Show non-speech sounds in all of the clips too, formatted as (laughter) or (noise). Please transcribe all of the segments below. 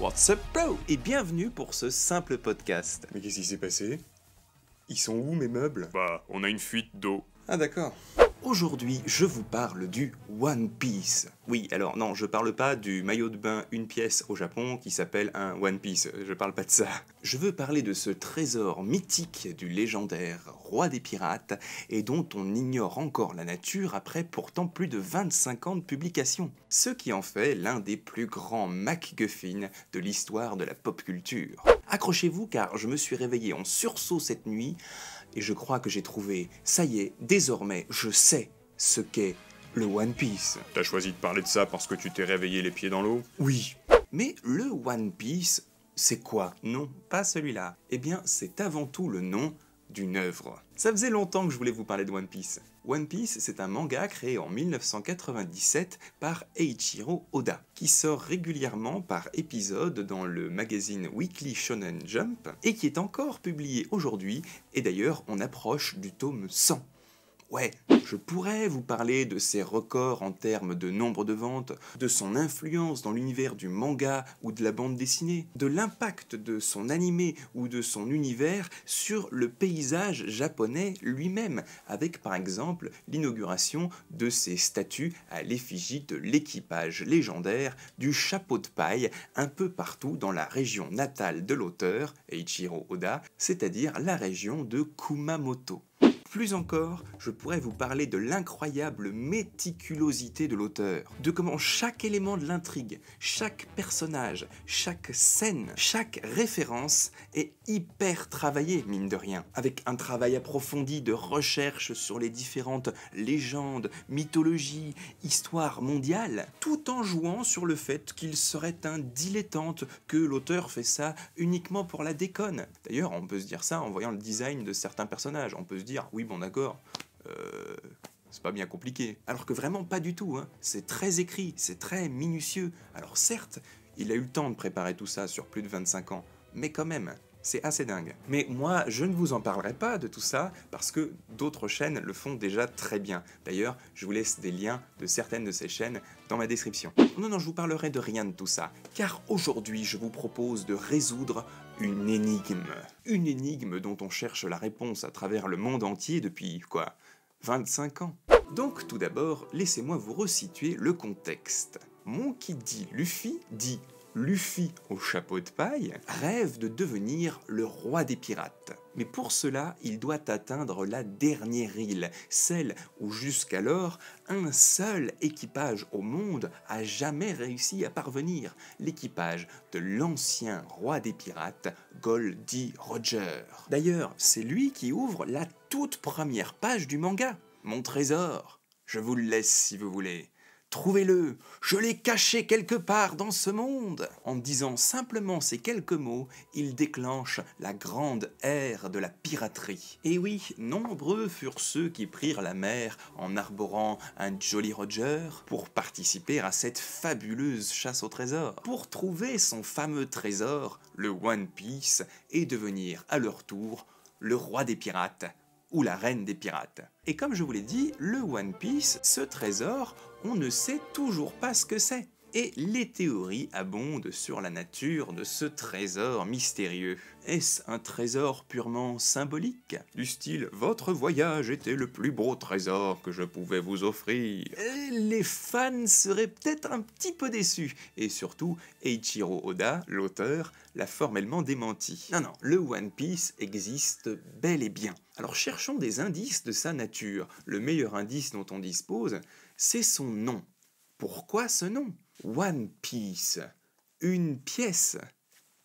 What's up, bro Et bienvenue pour ce simple podcast. Mais qu'est-ce qui s'est passé Ils sont où mes meubles Bah, on a une fuite d'eau. Ah d'accord. Aujourd'hui, je vous parle du One Piece. Oui, alors non, je parle pas du maillot de bain une pièce au Japon qui s'appelle un One Piece, je parle pas de ça. Je veux parler de ce trésor mythique du légendaire roi des pirates et dont on ignore encore la nature après pourtant plus de 25 ans de publication. Ce qui en fait l'un des plus grands MacGuffin de l'histoire de la pop culture. Accrochez-vous car je me suis réveillé en sursaut cette nuit et je crois que j'ai trouvé. Ça y est, désormais, je sais ce qu'est le One Piece. T'as choisi de parler de ça parce que tu t'es réveillé les pieds dans l'eau Oui. Mais le One Piece, c'est quoi Non, pas celui-là. Eh bien, c'est avant tout le nom d'une œuvre. Ça faisait longtemps que je voulais vous parler de One Piece. One Piece, c'est un manga créé en 1997 par Eiichiro Oda, qui sort régulièrement par épisode dans le magazine Weekly Shonen Jump, et qui est encore publié aujourd'hui, et d'ailleurs on approche du tome 100. Ouais, je pourrais vous parler de ses records en termes de nombre de ventes, de son influence dans l'univers du manga ou de la bande dessinée, de l'impact de son animé ou de son univers sur le paysage japonais lui-même, avec par exemple l'inauguration de ses statues à l'effigie de l'équipage légendaire du chapeau de paille un peu partout dans la région natale de l'auteur, Eiichiro Oda, c'est-à-dire la région de Kumamoto. Plus encore, je pourrais vous parler de l'incroyable méticulosité de l'auteur, de comment chaque élément de l'intrigue, chaque personnage, chaque scène, chaque référence est hyper travaillé, mine de rien, avec un travail approfondi de recherche sur les différentes légendes, mythologies, histoires mondiales, tout en jouant sur le fait qu'il serait un dilettante, que l'auteur fait ça uniquement pour la déconne. D'ailleurs, on peut se dire ça en voyant le design de certains personnages, on peut se dire, oui, oui, bon d'accord, euh, c'est pas bien compliqué. Alors que vraiment pas du tout, hein. c'est très écrit, c'est très minutieux. Alors certes, il a eu le temps de préparer tout ça sur plus de 25 ans, mais quand même, c'est assez dingue. Mais moi, je ne vous en parlerai pas de tout ça parce que d'autres chaînes le font déjà très bien. D'ailleurs, je vous laisse des liens de certaines de ces chaînes dans ma description. Non, non, je vous parlerai de rien de tout ça, car aujourd'hui, je vous propose de résoudre une énigme. Une énigme dont on cherche la réponse à travers le monde entier depuis, quoi, 25 ans. Donc tout d'abord, laissez-moi vous resituer le contexte. qui dit Luffy dit Luffy au chapeau de paille rêve de devenir le roi des pirates. Mais pour cela, il doit atteindre la dernière île, celle où jusqu'alors un seul équipage au monde a jamais réussi à parvenir, l'équipage de l'ancien roi des pirates, Goldie Roger. D'ailleurs, c'est lui qui ouvre la toute première page du manga. Mon trésor, je vous le laisse si vous voulez. Trouvez-le, je l'ai caché quelque part dans ce monde. En disant simplement ces quelques mots, il déclenche la grande ère de la piraterie. Et oui, nombreux furent ceux qui prirent la mer en arborant un Jolly Roger pour participer à cette fabuleuse chasse au trésor. Pour trouver son fameux trésor, le One Piece, et devenir à leur tour le roi des pirates ou la reine des pirates. Et comme je vous l'ai dit, le One Piece, ce trésor, on ne sait toujours pas ce que c'est et les théories abondent sur la nature de ce trésor mystérieux. Est-ce un trésor purement symbolique Du style « Votre voyage était le plus beau trésor que je pouvais vous offrir ». Les fans seraient peut-être un petit peu déçus, et surtout, Eiichiro Oda, l'auteur, l'a formellement démenti. Non, non, le One Piece existe bel et bien. Alors cherchons des indices de sa nature. Le meilleur indice dont on dispose, c'est son nom. Pourquoi ce nom One Piece, une pièce,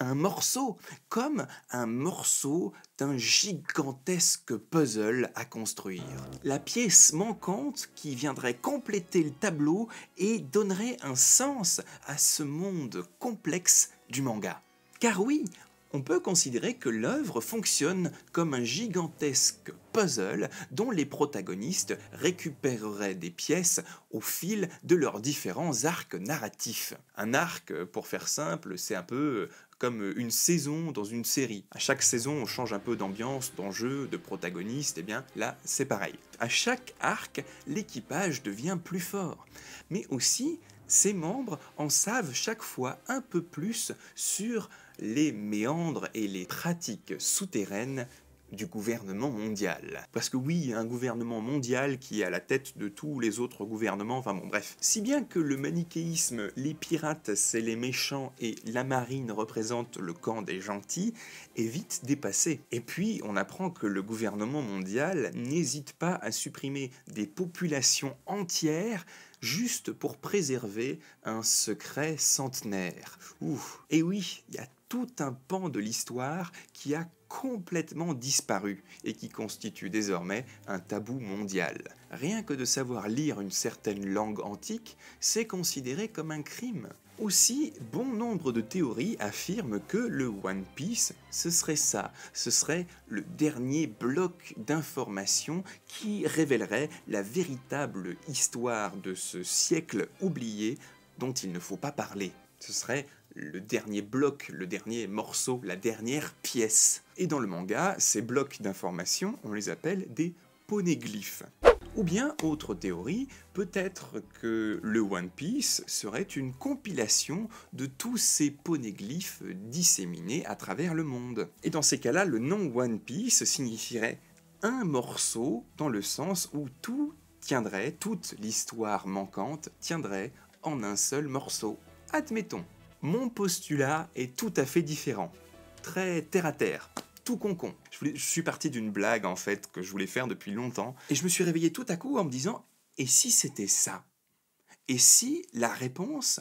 un morceau, comme un morceau d'un gigantesque puzzle à construire. La pièce manquante qui viendrait compléter le tableau et donnerait un sens à ce monde complexe du manga. Car oui, on peut considérer que l'œuvre fonctionne comme un gigantesque puzzle dont les protagonistes récupéreraient des pièces au fil de leurs différents arcs narratifs. Un arc, pour faire simple, c'est un peu euh, comme une saison dans une série. À chaque saison, on change un peu d'ambiance, d'enjeu, de protagoniste, et eh bien là, c'est pareil. À chaque arc, l'équipage devient plus fort, mais aussi ses membres en savent chaque fois un peu plus sur les méandres et les pratiques souterraines du gouvernement mondial. Parce que oui, un gouvernement mondial qui est à la tête de tous les autres gouvernements, enfin bon bref. Si bien que le manichéisme, les pirates, c'est les méchants et la marine représente le camp des gentils, est vite dépassé. Et puis, on apprend que le gouvernement mondial n'hésite pas à supprimer des populations entières juste pour préserver un secret centenaire. Ouf et oui, il y a tout un pan de l'histoire qui a complètement disparu et qui constitue désormais un tabou mondial. Rien que de savoir lire une certaine langue antique, c'est considéré comme un crime. Aussi, bon nombre de théories affirment que le One Piece, ce serait ça, ce serait le dernier bloc d'informations qui révélerait la véritable histoire de ce siècle oublié dont il ne faut pas parler. Ce serait le dernier bloc, le dernier morceau, la dernière pièce. Et dans le manga, ces blocs d'informations, on les appelle des ponéglyphes ». Ou bien, autre théorie, peut-être que le One Piece serait une compilation de tous ces ponéglyphes disséminés à travers le monde. Et dans ces cas-là, le nom One Piece signifierait un morceau dans le sens où tout tiendrait, toute l'histoire manquante tiendrait en un seul morceau. Admettons, mon postulat est tout à fait différent, très terre-à-terre. terre à terre tout concon. Je, je suis parti d'une blague en fait que je voulais faire depuis longtemps et je me suis réveillé tout à coup en me disant et si c'était ça Et si la réponse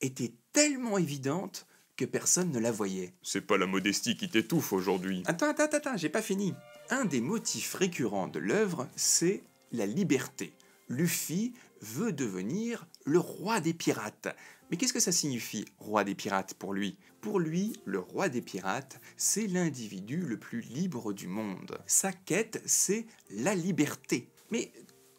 était tellement évidente que personne ne la voyait C'est pas la modestie qui t'étouffe aujourd'hui. Attends, attends, attends, j'ai pas fini. Un des motifs récurrents de l'œuvre, c'est la liberté. Luffy veut devenir le roi des pirates. Mais qu'est-ce que ça signifie roi des pirates pour lui Pour lui, le roi des pirates, c'est l'individu le plus libre du monde. Sa quête, c'est la liberté. Mais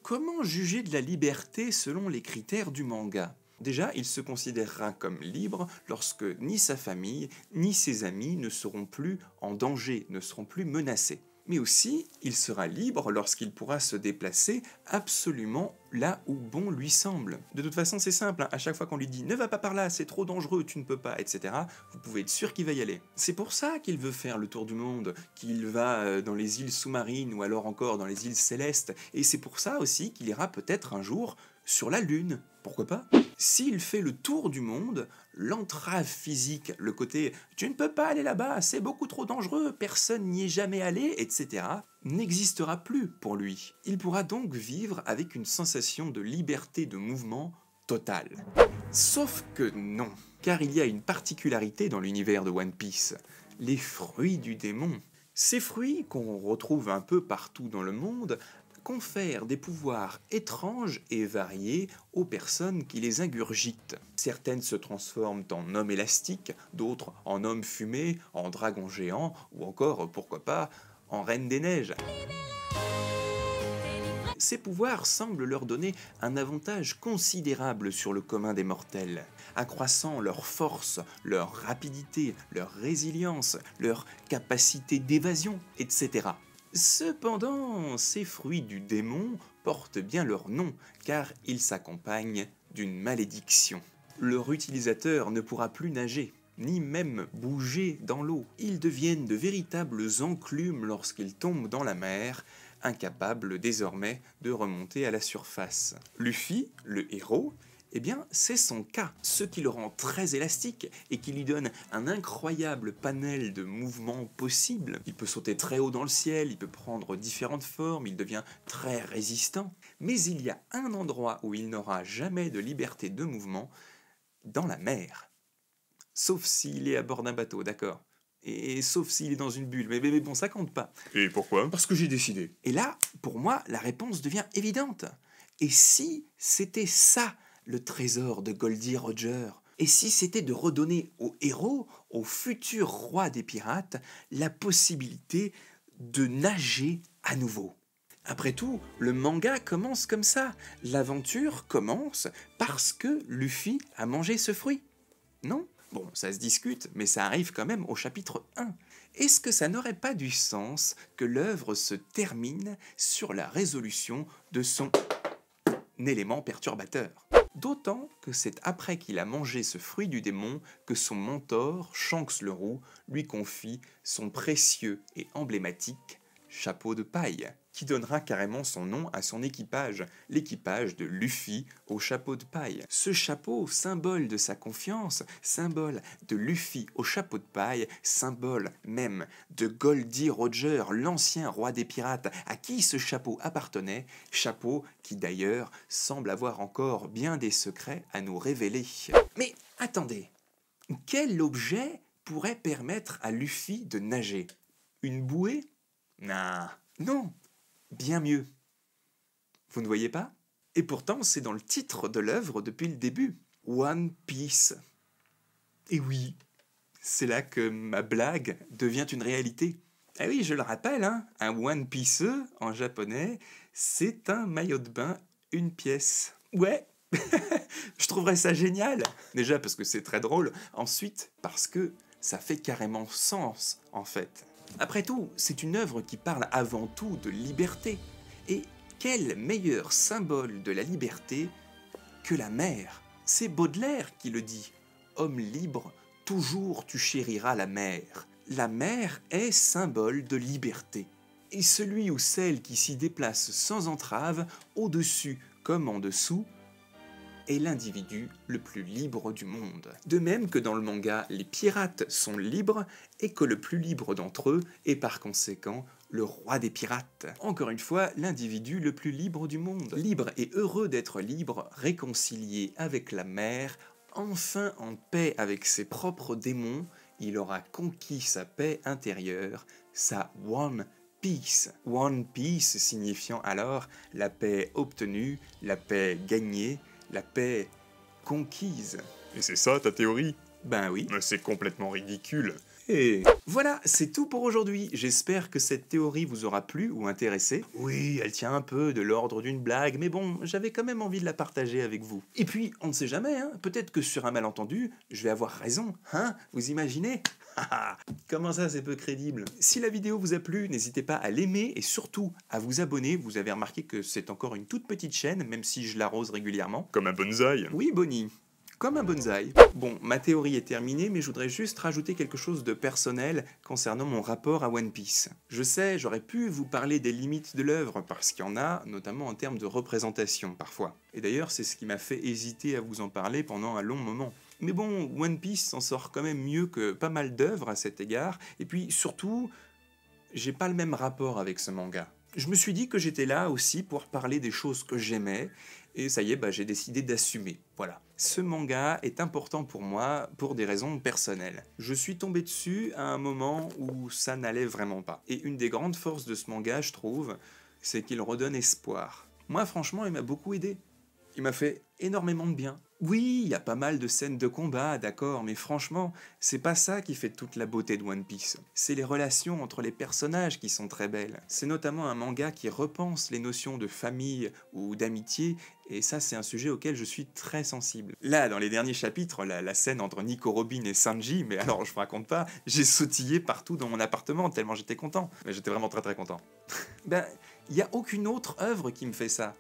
comment juger de la liberté selon les critères du manga Déjà, il se considérera comme libre lorsque ni sa famille, ni ses amis ne seront plus en danger, ne seront plus menacés mais aussi il sera libre lorsqu'il pourra se déplacer absolument là où bon lui semble. De toute façon, c'est simple, hein. à chaque fois qu'on lui dit ne va pas par là, c'est trop dangereux, tu ne peux pas, etc., vous pouvez être sûr qu'il va y aller. C'est pour ça qu'il veut faire le tour du monde, qu'il va euh, dans les îles sous-marines ou alors encore dans les îles célestes, et c'est pour ça aussi qu'il ira peut-être un jour sur la Lune, pourquoi pas S'il fait le tour du monde, l'entrave physique, le côté « tu ne peux pas aller là-bas, c'est beaucoup trop dangereux, personne n'y est jamais allé », etc., n'existera plus pour lui. Il pourra donc vivre avec une sensation de liberté de mouvement totale. Sauf que non, car il y a une particularité dans l'univers de One Piece, les fruits du démon. Ces fruits, qu'on retrouve un peu partout dans le monde, confère des pouvoirs étranges et variés aux personnes qui les ingurgitent. Certaines se transforment en hommes élastiques, d'autres en hommes fumés, en dragons géants ou encore, pourquoi pas, en reines des neiges. Ces pouvoirs semblent leur donner un avantage considérable sur le commun des mortels, accroissant leur force, leur rapidité, leur résilience, leur capacité d'évasion, etc. Cependant, ces fruits du démon portent bien leur nom, car ils s'accompagnent d'une malédiction. Leur utilisateur ne pourra plus nager, ni même bouger dans l'eau. Ils deviennent de véritables enclumes lorsqu'ils tombent dans la mer, incapables désormais de remonter à la surface. Luffy, le héros, eh bien, c'est son cas, ce qui le rend très élastique et qui lui donne un incroyable panel de mouvements possibles. Il peut sauter très haut dans le ciel, il peut prendre différentes formes, il devient très résistant. Mais il y a un endroit où il n'aura jamais de liberté de mouvement, dans la mer. Sauf s'il est à bord d'un bateau, d'accord et, sauf s'il est dans une bulle. Mais, mais bon, ça compte pas. Et pourquoi Parce que j'ai décidé. Et là, pour moi, la réponse devient évidente. Et si c'était ça le trésor de Goldie Roger, et si c'était de redonner au héros, au futur roi des pirates, la possibilité de nager à nouveau. Après tout, le manga commence comme ça, l'aventure commence parce que Luffy a mangé ce fruit. Non Bon, ça se discute, mais ça arrive quand même au chapitre 1. Est-ce que ça n'aurait pas du sens que l'œuvre se termine sur la résolution de son élément perturbateur D'autant que c'est après qu'il a mangé ce fruit du démon que son mentor, Shanks le Roux, lui confie son précieux et emblématique chapeau de paille qui donnera carrément son nom à son équipage, l'équipage de Luffy au chapeau de paille. Ce chapeau, symbole de sa confiance, symbole de Luffy au chapeau de paille, symbole même de Goldie Roger, l'ancien roi des pirates, à qui ce chapeau appartenait, chapeau qui d'ailleurs semble avoir encore bien des secrets à nous révéler. Mais attendez, quel objet pourrait permettre à Luffy de nager Une bouée Nah, non, bien mieux. Vous ne voyez pas Et pourtant, c'est dans le titre de l'œuvre depuis le début. One Piece. Et oui, c'est là que ma blague devient une réalité. Ah oui, je le rappelle, hein, un One Piece en japonais, c'est un maillot de bain, une pièce. Ouais, (laughs) je trouverais ça génial. Déjà parce que c'est très drôle, ensuite parce que ça fait carrément sens en fait. Après tout, c'est une œuvre qui parle avant tout de liberté. Et quel meilleur symbole de la liberté que la mer C'est Baudelaire qui le dit. Homme libre, toujours tu chériras la mer. La mer est symbole de liberté. Et celui ou celle qui s'y déplace sans entrave, au-dessus comme en dessous, est l'individu le plus libre du monde. De même que dans le manga, les pirates sont libres et que le plus libre d'entre eux est par conséquent le roi des pirates. Encore une fois, l'individu le plus libre du monde. Libre et heureux d'être libre, réconcilié avec la mer, enfin en paix avec ses propres démons, il aura conquis sa paix intérieure, sa One Peace. One Peace signifiant alors la paix obtenue, la paix gagnée, la paix conquise. Et c'est ça ta théorie Ben oui. Mais c'est complètement ridicule. Eh. voilà, c'est tout pour aujourd'hui. J'espère que cette théorie vous aura plu ou intéressé. Oui, elle tient un peu de l'ordre d'une blague, mais bon, j'avais quand même envie de la partager avec vous. Et puis, on ne sait jamais, hein, peut-être que sur un malentendu, je vais avoir raison, hein Vous imaginez Comment ça, c'est peu crédible Si la vidéo vous a plu, n'hésitez pas à l'aimer et surtout à vous abonner. Vous avez remarqué que c'est encore une toute petite chaîne, même si je l'arrose régulièrement. Comme un bonsaï. Oui, Bonnie comme un bonsaï. Bon, ma théorie est terminée, mais je voudrais juste rajouter quelque chose de personnel concernant mon rapport à One Piece. Je sais, j'aurais pu vous parler des limites de l'œuvre, parce qu'il y en a, notamment en termes de représentation parfois. Et d'ailleurs, c'est ce qui m'a fait hésiter à vous en parler pendant un long moment. Mais bon, One Piece s'en sort quand même mieux que pas mal d'œuvres à cet égard, et puis surtout, j'ai pas le même rapport avec ce manga. Je me suis dit que j'étais là aussi pour parler des choses que j'aimais, et ça y est, bah, j'ai décidé d'assumer. Voilà. Ce manga est important pour moi pour des raisons personnelles. Je suis tombé dessus à un moment où ça n'allait vraiment pas. Et une des grandes forces de ce manga, je trouve, c'est qu'il redonne espoir. Moi, franchement, il m'a beaucoup aidé. Il m'a fait énormément de bien. Oui, il y a pas mal de scènes de combat, d'accord, mais franchement, c'est pas ça qui fait toute la beauté de One Piece. C'est les relations entre les personnages qui sont très belles. C'est notamment un manga qui repense les notions de famille ou d'amitié, et ça c'est un sujet auquel je suis très sensible. Là, dans les derniers chapitres, la, scène entre Nico Robin et Sanji, mais (laughs) alors je vous raconte pas, j'ai sautillé partout dans mon appartement tellement j'étais content. Mais j'étais vraiment très très content. ben, il n'y a aucune autre œuvre qui me fait ça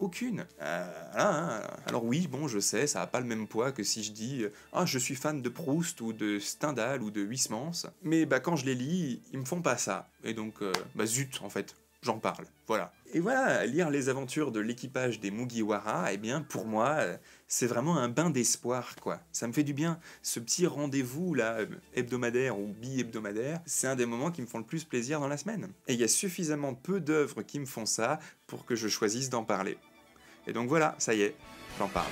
aucune. Euh, hein. alors, oui, bon, je sais, ça n'a pas le même poids que si je dis euh, Ah, je suis fan de Proust ou de Stendhal ou de Huysmans, mais bah, quand je les lis, ils me font pas ça. Et donc, euh, bah zut, en fait, j'en parle. Voilà. Et voilà, lire les aventures de l'équipage des Mugiwara, eh bien, pour moi, euh, c'est vraiment un bain d'espoir, quoi. Ça me fait du bien. Ce petit rendez-vous, là, euh, hebdomadaire ou bi-hebdomadaire, c'est un des moments qui me font le plus plaisir dans la semaine. Et il y a suffisamment peu d'œuvres qui me font ça pour que je choisisse d'en parler. Et donc voilà, ça y est, j'en parle.